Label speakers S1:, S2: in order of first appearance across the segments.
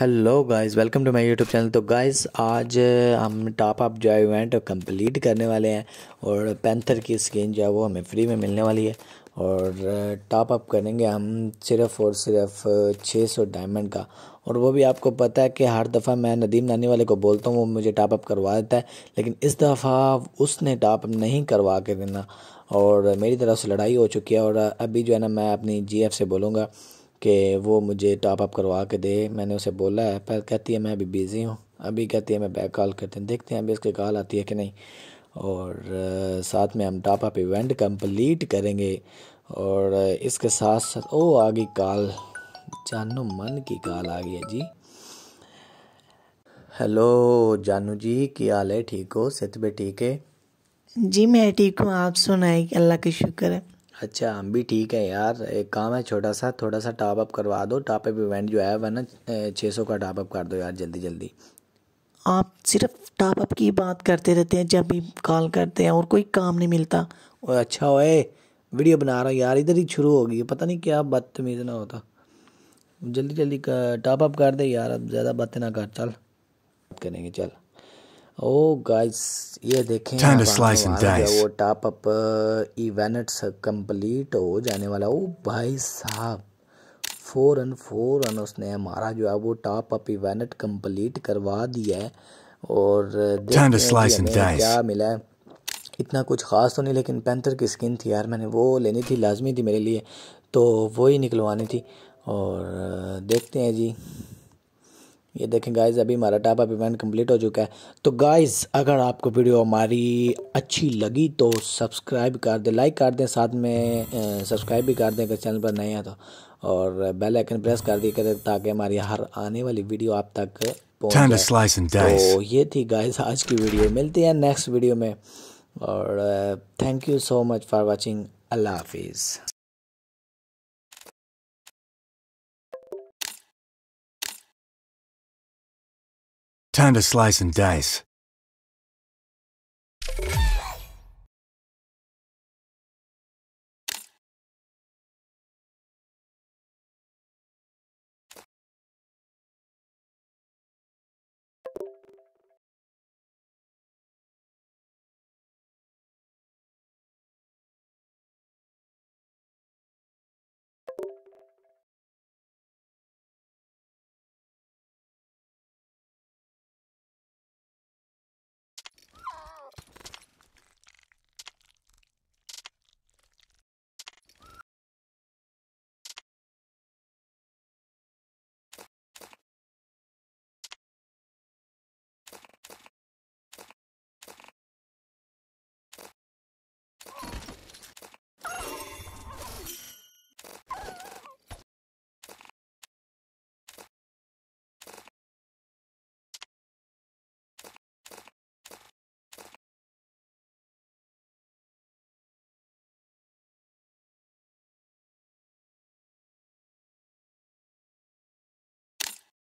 S1: Hello guys welcome to my YouTube channel तो guys आज uh, हम टॉप अप जो इवेंट कंप्लीट करने वाले हैं और पैंथर की स्किन जो है वो हमें फ्री में मिलने वाली है और टॉप uh, अप करेंगे हम सिर्फ और सिर्फ 600 uh, डायमंड का और वो भी आपको पता है कि हर दफ़ा मैं नदीम नानी वाले को बोलता हूँ वो मुझे टॉप अप करवा देता है लेकिन इस दफ़ा उसने टॉप अप नहीं करवा के देना और मेरी तरफ से लड़ाई हो चुकी है और अभी जो है ना मैं अपनी जी से बोलूँगा कि वो मुझे टॉप अप करवा के दे मैंने उसे बोला है पर कहती है मैं अभी बिज़ी हूँ अभी कहती है मैं बैक कॉल करते हैं देखते हैं अभी उसकी कॉल आती है कि नहीं और साथ में हम टॉप अप इवेंट कंप्लीट करेंगे और इसके साथ साथ ओ आ गई कॉल जानू मन की कॉल आ गई है जी हेलो जानू जी क्या हाल है ठीक हो सेहत भी ठीक है जी मैं ठीक हूँ आप सुनाए अल्लाह का शुक्र है अच्छा हम भी ठीक है यार एक काम है छोटा सा थोड़ा सा टॉप अप करवा दो टॉप अप इवेंट जो है वह ना छः सौ का टॉप अप कर दो यार जल्दी जल्दी आप सिर्फ टॉप अप की बात करते रहते हैं जब भी कॉल करते हैं और कोई काम नहीं मिलता ओए अच्छा ओए वीडियो बना रहा हूँ यार इधर ही शुरू होगी पता नहीं क्या बदतमीज़ ना होता जल्दी जल्दी टॉप अप कर दे यार अब ज़्यादा बातें ना कर चल करेंगे चल ओ oh, गाइस ये देखें Time to slice and dice. वो टॉप अप इवेंट्स कंप्लीट हो जाने वाला ओ oh, भाई साहब फोर फोर रन उसने हमारा जो है वो टॉप अप इवेंट कंप्लीट करवा दिया है और uh, क्या मिला है इतना कुछ ख़ास तो नहीं लेकिन पैंथर की स्किन थी यार मैंने वो लेनी थी लाजमी थी मेरे लिए तो वो ही निकलवानी थी और uh, देखते हैं जी ये देखें गाइस अभी हमारा टाप अप इवेंट कंप्लीट हो चुका है तो गाइस अगर आपको वीडियो हमारी अच्छी लगी तो सब्सक्राइब कर दें लाइक कर दें साथ में सब्सक्राइब भी कर दें अगर चैनल पर नए हैं तो और बेल आइकन प्रेस कर दिया करें ताकि हमारी हर आने वाली वीडियो आप तक पहुँचे तो ये थी गाइज आज की वीडियो मिलती है नेक्स्ट वीडियो में और thank you so much for watching अल्लाह हाफिज़
S2: Time to slice and dice.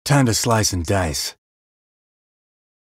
S2: Time to slice and dice.